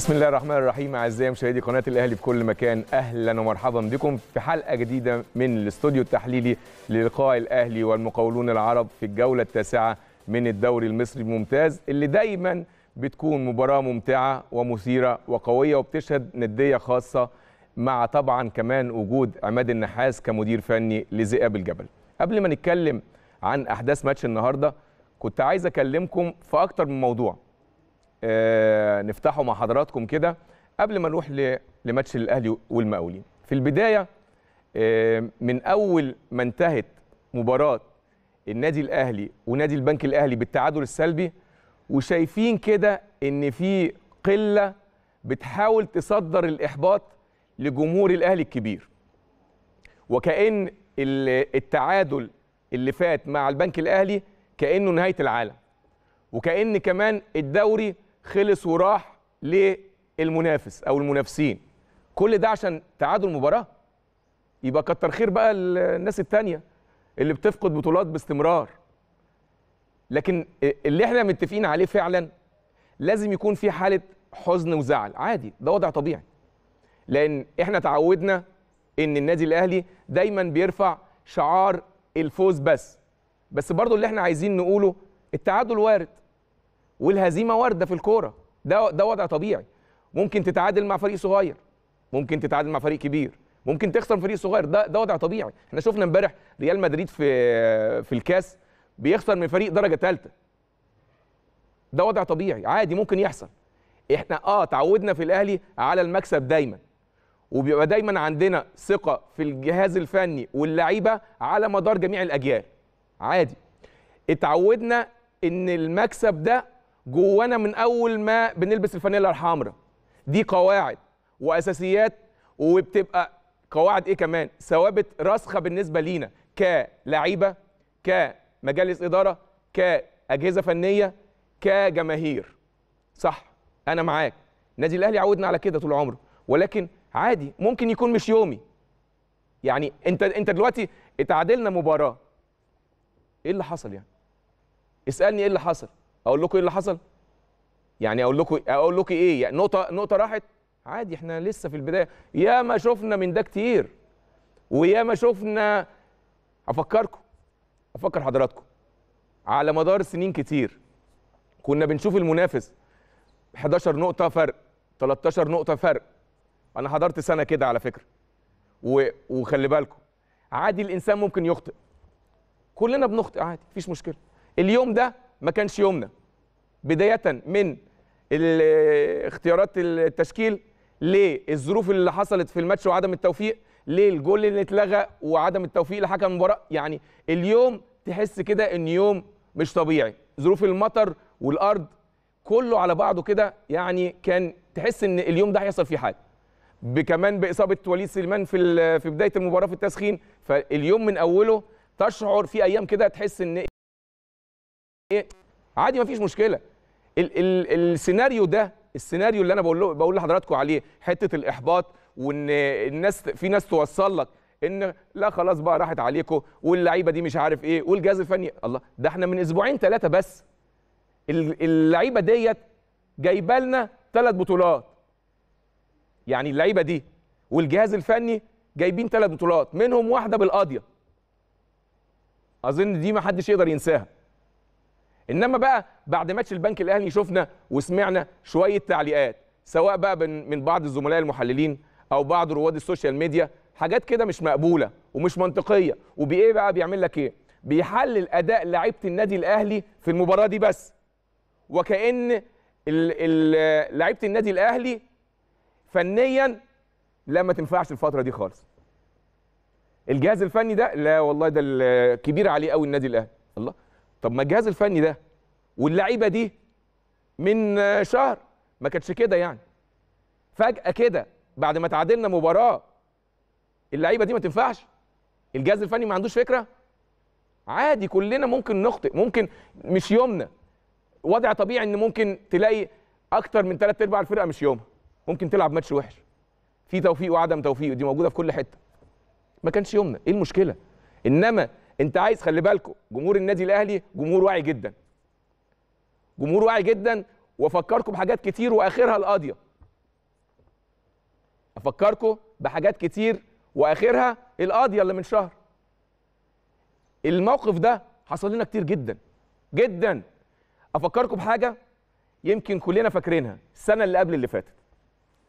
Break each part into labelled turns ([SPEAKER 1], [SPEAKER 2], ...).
[SPEAKER 1] بسم الله الرحمن الرحيم اعزائي مشاهدي قناه الاهلي في كل مكان اهلا ومرحبا بكم في حلقه جديده من الاستوديو التحليلي للقاء الاهلي والمقاولون العرب في الجوله التاسعه من الدوري المصري الممتاز اللي دايما بتكون مباراه ممتعه ومثيره وقويه وبتشهد نديه خاصه مع طبعا كمان وجود عماد النحاس كمدير فني لذئاب الجبل قبل ما نتكلم عن احداث ماتش النهارده كنت عايز اكلمكم في اكتر من موضوع آه، نفتحه مع حضراتكم كده قبل ما نروح لماتش الاهلي والمقاولين في البدايه آه، من اول ما انتهت مباراه النادي الاهلي ونادي البنك الاهلي بالتعادل السلبي وشايفين كده ان في قله بتحاول تصدر الاحباط لجمهور الاهلي الكبير وكأن التعادل اللي فات مع البنك الأهلي كأنه نهاية العالم وكأن كمان الدوري خلص وراح للمنافس او المنافسين كل ده عشان تعادل مباراه يبقى كتر خير بقى الناس التانية اللي بتفقد بطولات باستمرار لكن اللي احنا متفقين عليه فعلا لازم يكون في حاله حزن وزعل عادي ده وضع طبيعي لان احنا تعودنا ان النادي الاهلي دايما بيرفع شعار الفوز بس بس برضو اللي احنا عايزين نقوله التعادل وارد والهزيمه وارده في الكوره ده ده وضع طبيعي ممكن تتعادل مع فريق صغير ممكن تتعادل مع فريق كبير ممكن تخسر من فريق صغير ده ده وضع طبيعي احنا شفنا امبارح ريال مدريد في في الكاس بيخسر من فريق درجه ثالثه ده وضع طبيعي عادي ممكن يحصل احنا اه تعودنا في الاهلي على المكسب دايما وبيبقى دايما عندنا ثقه في الجهاز الفني واللعيبه على مدار جميع الاجيال عادي اتعودنا ان المكسب ده جوانا من اول ما بنلبس الفانيلا الحمراء دي قواعد واساسيات وبتبقى قواعد ايه كمان ثوابت راسخه بالنسبه لينا كلعيبه كمجالس اداره كاجهزه فنيه كجماهير صح انا معاك النادي الاهلي عودنا على كده طول عمره ولكن عادي ممكن يكون مش يومي يعني انت انت دلوقتي اتعادلنا مباراه ايه اللي حصل يعني اسالني ايه اللي حصل اقول لكم ايه اللي حصل يعني اقول لكم اقول لكم ايه يعني نقطه نقطه راحت عادي احنا لسه في البدايه يا ما شفنا من ده كتير ويا ما شفنا افكركم افكر حضراتكم على مدار سنين كتير كنا بنشوف المنافس 11 نقطه فرق 13 نقطه فرق انا حضرت سنه كده على فكره و... وخلي بالكم عادي الانسان ممكن يخطئ كلنا بنخطئ عادي مفيش مشكله اليوم ده ما كانش يومنا بدايه من اختيارات التشكيل للظروف اللي حصلت في الماتش وعدم التوفيق للجول اللي اتلغى وعدم التوفيق لحكم المباراه يعني اليوم تحس كده ان يوم مش طبيعي ظروف المطر والارض كله على بعضه كده يعني كان تحس ان اليوم ده هيحصل فيه حاجه بكمان باصابه وليد سليمان في في بدايه المباراه في التسخين فاليوم من اوله تشعر في ايام كده تحس ان ايه عادي ما فيش مشكله ال ال السيناريو ده السيناريو اللي انا بقول له بقول لحضراتكم عليه حته الاحباط وان الناس في ناس توصل لك ان لا خلاص بقى راحت عليكم واللعيبه دي مش عارف ايه والجهاز الفني الله ده احنا من اسبوعين ثلاثه بس اللعيبه ديت جايبه لنا ثلاث بطولات يعني اللعيبه دي والجهاز الفني جايبين ثلاث بطولات منهم واحده بالقاضيه اظن دي ما حدش يقدر ينساها انما بقى بعد ماتش البنك الاهلي شفنا وسمعنا شويه تعليقات سواء بقى من بعض الزملاء المحللين او بعض رواد السوشيال ميديا حاجات كده مش مقبوله ومش منطقيه وبايه بقى بيعمل لك ايه بيحلل اداء لعيبه النادي الاهلي في المباراه دي بس وكان لعيبه النادي الاهلي فنيا لا ما تنفعش الفتره دي خالص الجهاز الفني ده لا والله ده الكبير عليه قوي النادي الاهلي الله طب ما الجهاز الفني ده واللعيبه دي من شهر ما كانتش كده يعني فجاه كده بعد ما تعادلنا مباراه اللعيبه دي ما تنفعش الجهاز الفني ما عندوش فكره عادي كلنا ممكن نخطئ ممكن مش يومنا وضع طبيعي ان ممكن تلاقي اكتر من ثلاث 4 الفرقه مش يومها ممكن تلعب ماتش وحش في توفيق وعدم توفيق دي موجوده في كل حته ما كانش يومنا ايه المشكله انما انت عايز خلي بالكم جمهور النادي الاهلي جمهور واعي جدا جمهور واعي جدا وافكركم بحاجات كتير واخرها القاضيه افكركم بحاجات كتير واخرها القاضيه اللي من شهر الموقف ده حصل لنا كتير جدا جدا افكركم بحاجه يمكن كلنا فاكرينها السنه اللي قبل اللي فاتت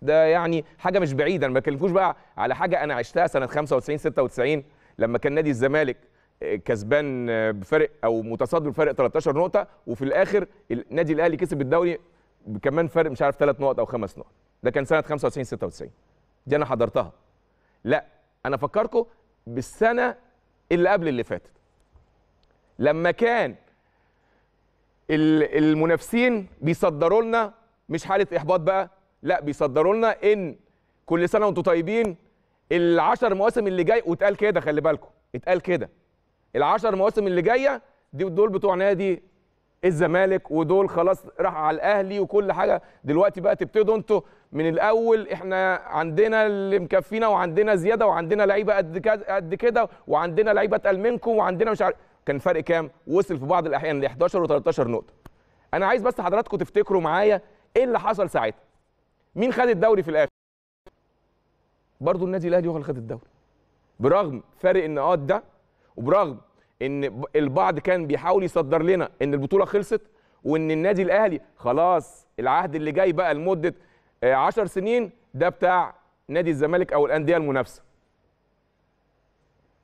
[SPEAKER 1] ده يعني حاجه مش بعيده انا ما بكلمكوش بقى على حاجه انا عشتها سنه 95 96 لما كان نادي الزمالك كسبان بفرق او متصدر بفرق 13 نقطه وفي الاخر النادي الاهلي كسب الدوري كمان فرق مش عارف 3 نقط او 5 نقط ده كان سنه 95 96 دي انا حضرتها لا انا افكركم بالسنه اللي قبل اللي فاتت لما كان المنافسين بيصدروا لنا مش حاله احباط بقى لا بيصدروا لنا ان كل سنه وانتم طيبين العشر مواسم اللي جاي واتقال كده خلي بالكم اتقال كده العشر مواسم اللي جايه دي دول بتوع نادي الزمالك ودول خلاص راح على الاهلي وكل حاجه دلوقتي بقى تبتدوا انتوا من الاول احنا عندنا اللي مكفينا وعندنا زياده وعندنا لعيبه قد كده قد كده وعندنا لعيبه اتقل منكم وعندنا مش عارف كان فرق كام وصل في بعض الاحيان ل 11 و13 نقطه انا عايز بس حضراتكم تفتكروا معايا ايه اللي حصل ساعتها مين خد الدوري في الاخر برضه النادي الاهلي هو اللي خد الدوري برغم فارق النقاط ده وبرغم ان البعض كان بيحاول يصدر لنا ان البطوله خلصت وان النادي الاهلي خلاص العهد اللي جاي بقى لمده 10 آه، سنين ده بتاع نادي الزمالك او الانديه المنافسه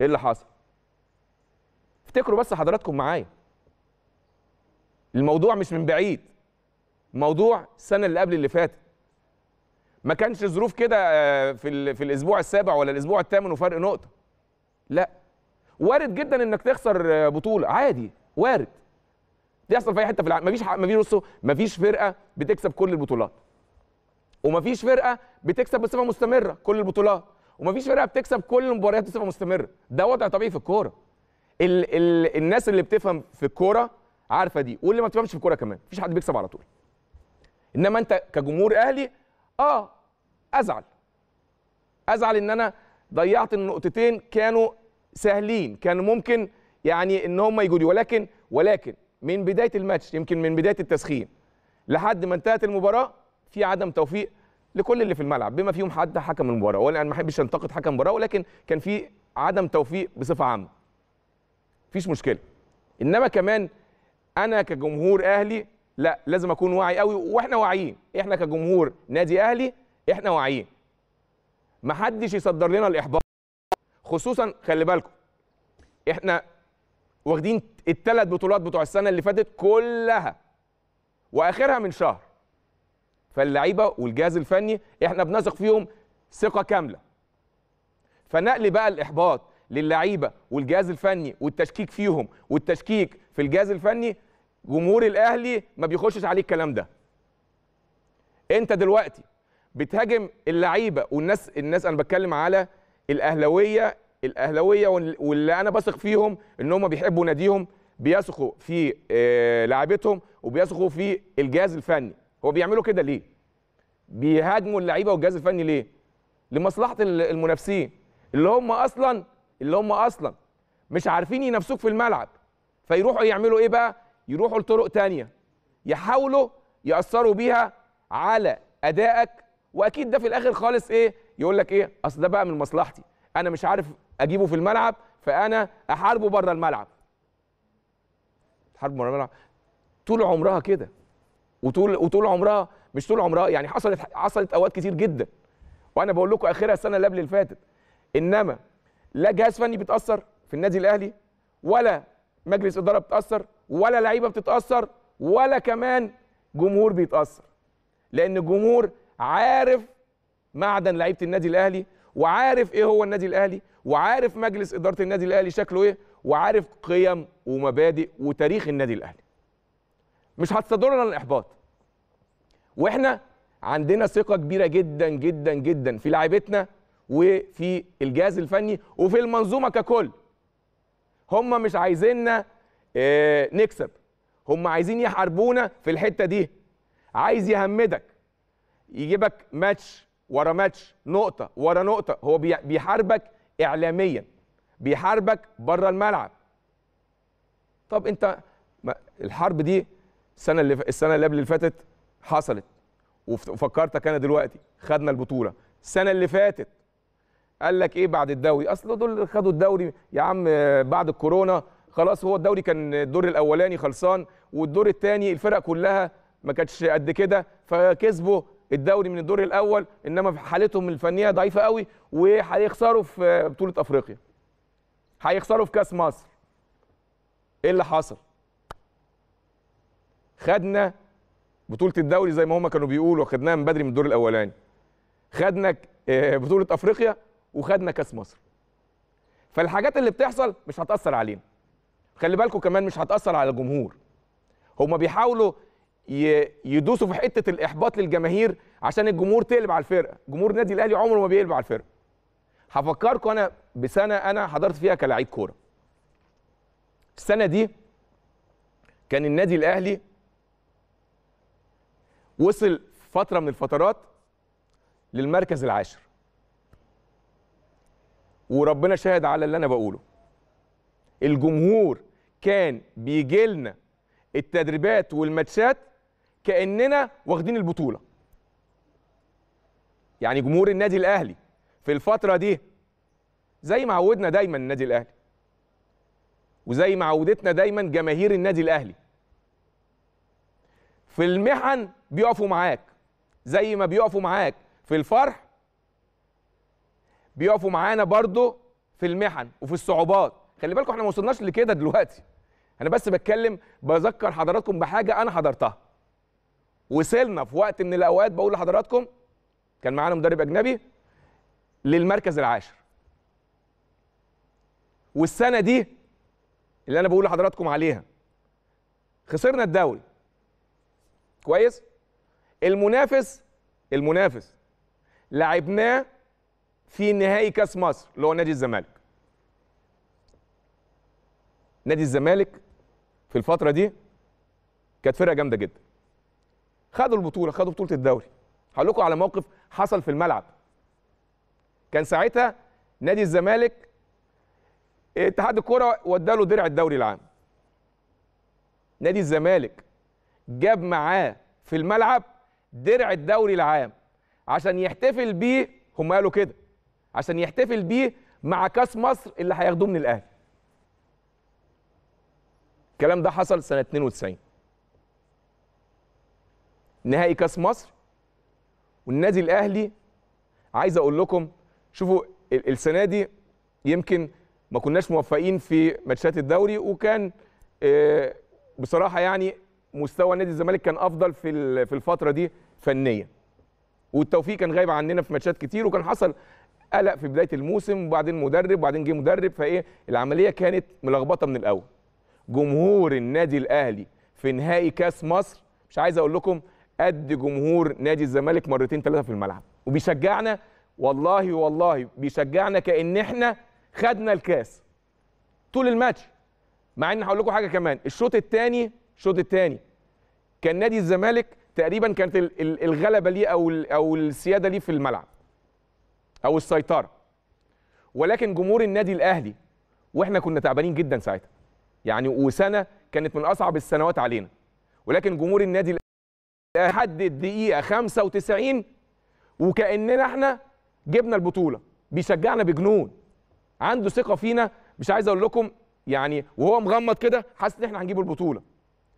[SPEAKER 1] ايه اللي حصل افتكروا بس حضراتكم معايا الموضوع مش من بعيد موضوع السنه اللي قبل اللي فاتت ما كانش ظروف كده آه، في في الاسبوع السابع ولا الاسبوع الثامن وفرق نقطه لا وارد جدا انك تخسر بطوله عادي وارد بيحصل في اي حته في العالم مفيش مفيش بصوا مفيش فرقه بتكسب كل البطولات ومفيش فرقه بتكسب بصفه مستمره كل البطولات ومفيش فرقه بتكسب كل المباريات بصفه مستمره ده وضع طبيعي في الكوره ال ال الناس اللي بتفهم في الكوره عارفه دي واللي ما بتفهمش في الكوره كمان مفيش حد بيكسب على طول انما انت كجمهور اهلي اه ازعل ازعل ان انا ضيعت النقطتين كانوا سهلين كان ممكن يعني ان هم يجودوا ولكن ولكن من بدايه الماتش يمكن من بدايه التسخين لحد ما انتهت المباراه في عدم توفيق لكل اللي في الملعب بما فيهم حتى حكم المباراه ولا انا ما احبش انتقد حكم المباراه ولكن كان في عدم توفيق بصفه عامه مفيش مشكله انما كمان انا كجمهور اهلي لا لازم اكون واعي قوي واحنا واعيين احنا كجمهور نادي اهلي احنا واعيين محدش يصدر لنا الاحباط خصوصا خلي بالكم احنا واخدين الثلاث بطولات بتوع السنه اللي فاتت كلها واخرها من شهر فاللعيبه والجهاز الفني احنا بنثق فيهم ثقه كامله فنقل بقى الاحباط للعيبه والجهاز الفني والتشكيك فيهم والتشكيك في الجهاز الفني جمهور الاهلي ما بيخشش عليه الكلام ده انت دلوقتي بتهاجم اللعيبه والناس الناس انا بتكلم على الاهلاويه الاهلاويه واللي انا بثق فيهم ان هم بيحبوا ناديهم بيثقوا في آه، لعبتهم وبيثقوا في الجهاز الفني هو بيعملوا كده ليه بيهاجموا اللعيبه والجهاز الفني ليه لمصلحه المنافسين اللي هم اصلا اللي هم اصلا مش عارفين ينافسوك في الملعب فيروحوا يعملوا ايه بقى يروحوا لطرق تانية يحاولوا ياثروا بيها على ادائك واكيد ده في الاخر خالص ايه يقول لك ايه اصل ده بقى من مصلحتي انا مش عارف اجيبه في الملعب فانا احاربه بره الملعب حرب الملعب طول عمرها كده وطول وطول عمرها مش طول عمرها يعني حصلت حصلت اوقات كتير جدا وانا بقول لكم اخرها السنه اللي قبل اللي فاتت انما لا جهاز فني بيتاثر في النادي الاهلي ولا مجلس اداره بتاثر ولا لعيبه بتتاثر ولا كمان جمهور بيتاثر لان الجمهور عارف معدن لعيبه النادي الاهلي وعارف ايه هو النادي الاهلي وعارف مجلس اداره النادي الاهلي شكله ايه وعارف قيم ومبادئ وتاريخ النادي الاهلي مش هتصدرنا الاحباط واحنا عندنا ثقه كبيره جدا جدا جدا في لعيبتنا وفي الجهاز الفني وفي المنظومه ككل هم مش عايزيننا آه، نكسب هم عايزين يحاربونا في الحته دي عايز يهمدك يجيبك ماتش ورا ماتش نقطه ورا نقطه هو بيحاربك اعلاميا بيحاربك بره الملعب طب انت الحرب دي السنه اللي السنه اللي قبل اللي فاتت حصلت وفكرتك انا دلوقتي خدنا البطوله السنه اللي فاتت قال لك ايه بعد الدوري اصل دول خدوا الدوري يا عم بعد الكورونا خلاص هو الدوري كان الدور الاولاني خلصان والدور الثاني الفرق كلها ما كانتش قد كده فكسبوا الدوري من الدور الاول انما في حالتهم الفنيه ضعيفه قوي وهيخسروا في بطوله افريقيا هيخسروا في كاس مصر ايه اللي حصل خدنا بطوله الدوري زي ما هم كانوا بيقولوا خدناها من بدري من الدور الاولاني خدنا آه، بطوله افريقيا وخدنا كاس مصر فالحاجات اللي بتحصل مش هتاثر علينا خلي بالكم كمان مش هتاثر على الجمهور هما بيحاولوا يدوسوا في حته الاحباط للجماهير عشان الجمهور تقلب على الفرقه جمهور النادي الاهلي عمره ما بيقلب على الفرقه هفكركم انا بسنه انا حضرت فيها كلاعب كوره السنه دي كان النادي الاهلي وصل فتره من الفترات للمركز العاشر وربنا شاهد على اللي انا بقوله الجمهور كان بيجي لنا التدريبات والماتشات كاننا واخدين البطوله يعني جمهور النادي الاهلي في الفتره دي زي ما عودنا دايما النادي الاهلي وزي ما عودتنا دايما جماهير النادي الاهلي في المحن بيقفوا معاك زي ما بيقفوا معاك في الفرح بيقفوا معانا برضه في المحن وفي الصعوبات خلي بالكم احنا ما وصلناش لكده دلوقتي انا بس بتكلم بذكر حضراتكم بحاجه انا حضرتها وصلنا في وقت من الاوقات بقول لحضراتكم كان معانا مدرب اجنبي للمركز العاشر والسنه دي اللي انا بقول لحضراتكم عليها خسرنا الدوري كويس المنافس المنافس لعبناه في نهائي كاس مصر اللي هو نادي الزمالك نادي الزمالك في الفتره دي كانت فرقه جامده جدا خدوا البطوله خدوا بطوله الدوري هقول لكم على موقف حصل في الملعب كان ساعتها نادي الزمالك اتحاد الكوره وداله درع الدوري العام نادي الزمالك جاب معاه في الملعب درع الدوري العام عشان يحتفل بيه هم قالوا كده عشان يحتفل بيه مع كاس مصر اللي هياخدوه من الاهلي الكلام ده حصل سنه 92 نهائي كاس مصر والنادي الاهلي عايز اقول لكم شوفوا السنه دي يمكن ما كناش موفقين في ماتشات الدوري وكان آه، بصراحه يعني مستوى نادي الزمالك كان افضل في في الفتره دي فنيا والتوفيق كان غايب عننا في ماتشات كتير وكان حصل قلق في بدايه الموسم وبعدين مدرب وبعدين جه مدرب فايه العمليه كانت ملخبطه من الاول جمهور النادي الاهلي في نهائي كاس مصر مش عايز اقول لكم قد جمهور نادي الزمالك مرتين ثلاثه في الملعب وبيشجعنا والله والله بيشجعنا كان احنا خدنا الكاس طول الماتش مع ان هقول لكم حاجه كمان الشوط الثاني الشوط الثاني كان نادي الزمالك تقريبا كانت الغلبه ليه او او السياده ليه في الملعب او السيطره ولكن جمهور النادي الاهلي واحنا كنا تعبانين جدا ساعتها يعني وسنه كانت من اصعب السنوات علينا ولكن جمهور النادي لحد الدقيقه 95 وكاننا احنا جبنا البطوله بيشجعنا بجنون عنده ثقه فينا مش عايز اقول لكم يعني وهو مغمض كده حاسس ان احنا هنجيب البطوله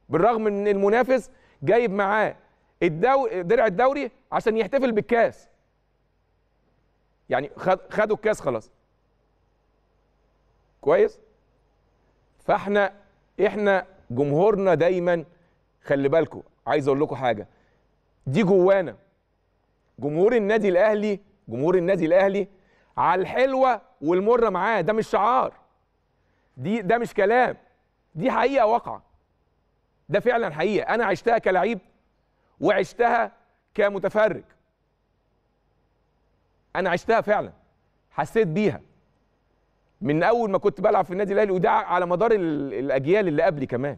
[SPEAKER 1] بالرغم ان المنافس جايب معاه الدوري درع الدوري عشان يحتفل بالكاس يعني خد خدوا الكاس خلاص كويس فاحنا احنا جمهورنا دايما خلي بالكم عايز اقول لكم حاجه دي جوانا جمهور النادي الاهلي جمهور النادي الاهلي على الحلوه والمره معاه ده مش شعار دي ده مش كلام دي حقيقه واقعه ده فعلا حقيقه انا عشتها كلعيب وعشتها كمتفرج انا عشتها فعلا حسيت بيها من اول ما كنت بلعب في النادي الاهلي وده على مدار الاجيال اللي قبلي كمان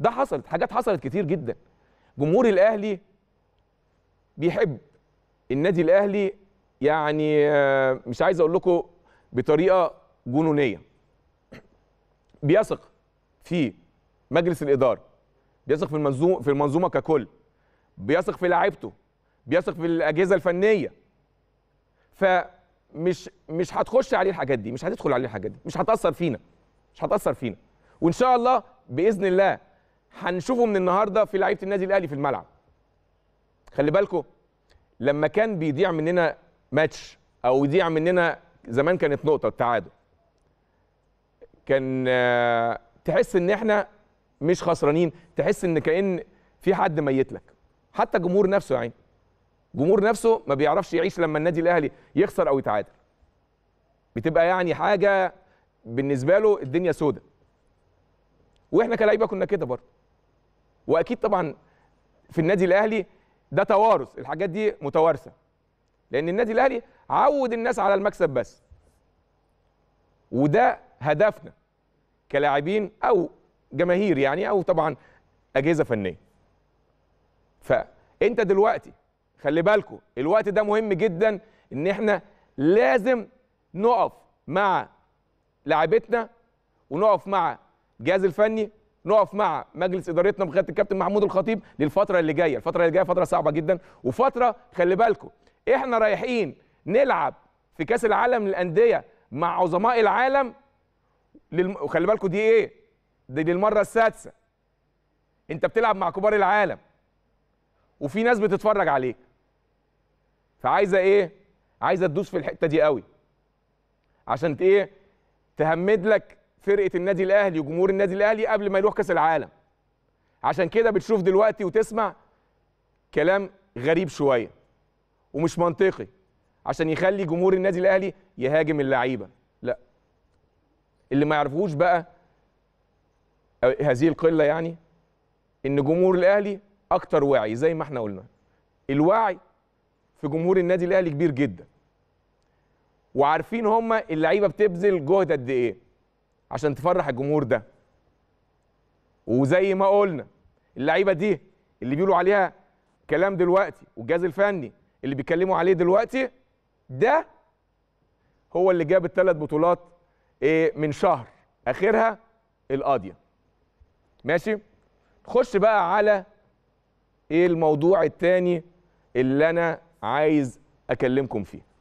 [SPEAKER 1] ده حصلت حاجات حصلت كتير جدا جمهور الاهلي بيحب النادي الاهلي يعني آه، مش عايز اقول لكم بطريقه جنونيه بيثق في مجلس الاداره بيثق في المنظومه في المنظومه ككل بيثق في لاعيبته بيثق في الاجهزه الفنيه فمش مش هتخش عليه الحاجات دي مش هتدخل عليه الحاجات دي مش هتاثر فينا مش هتاثر فينا وان شاء الله باذن الله هنشوفه من النهارده في لعيبه النادي الاهلي في الملعب خلي بالكم لما كان بيضيع مننا ماتش او يضيع مننا زمان كانت نقطه التعادل كان آه، تحس ان احنا مش خسرانين تحس ان كان في حد ميت لك حتى الجمهور نفسه يا عيني الجمهور نفسه ما بيعرفش يعيش لما النادي الاهلي يخسر او يتعادل بتبقى يعني حاجه بالنسبه له الدنيا سودة واحنا كلاعيبه كنا كده برضه واكيد طبعا في النادي الاهلي ده توارث الحاجات دي متوارثه لان النادي الاهلي عود الناس على المكسب بس وده هدفنا كلاعبين او جماهير يعني او طبعا اجهزه فنيه فانت دلوقتي خلي بالكم الوقت ده مهم جدا ان احنا لازم نقف مع لاعبتنا ونقف مع الجهاز الفني نقف مع مجلس ادارتنا بقياده الكابتن محمود الخطيب للفتره اللي جايه الفتره اللي جايه فتره صعبه جدا وفتره خلي بالكم احنا رايحين نلعب في كاس العالم للانديه مع عظماء العالم للم... وخلي بالكم دي ايه دي للمره السادسه انت بتلعب مع كبار العالم وفي ناس بتتفرج عليك فعايزه ايه عايزه تدوس في الحته دي قوي عشان ايه تهمد لك فرقه النادي الاهلي وجمهور النادي الاهلي قبل ما يروح كاس العالم عشان كده بتشوف دلوقتي وتسمع كلام غريب شويه ومش منطقي عشان يخلي جمهور النادي الاهلي يهاجم اللعيبه لا اللي ما يعرفوش بقى آه، هذه القله يعني ان جمهور الاهلي اكتر وعي زي ما احنا قلنا الوعي في جمهور النادي الاهلي كبير جدا وعارفين هم اللعيبه بتبذل جهد قد ايه عشان تفرح الجمهور ده وزي ما قلنا اللعيبه دي اللي بيقولوا عليها كلام دلوقتي والجهاز الفني اللي بيتكلموا عليه دلوقتي ده هو اللي جاب الثلاث بطولات إيه، من شهر اخرها القاضيه ماشي خش بقى على ايه الموضوع الثاني اللي انا عايز اكلمكم فيه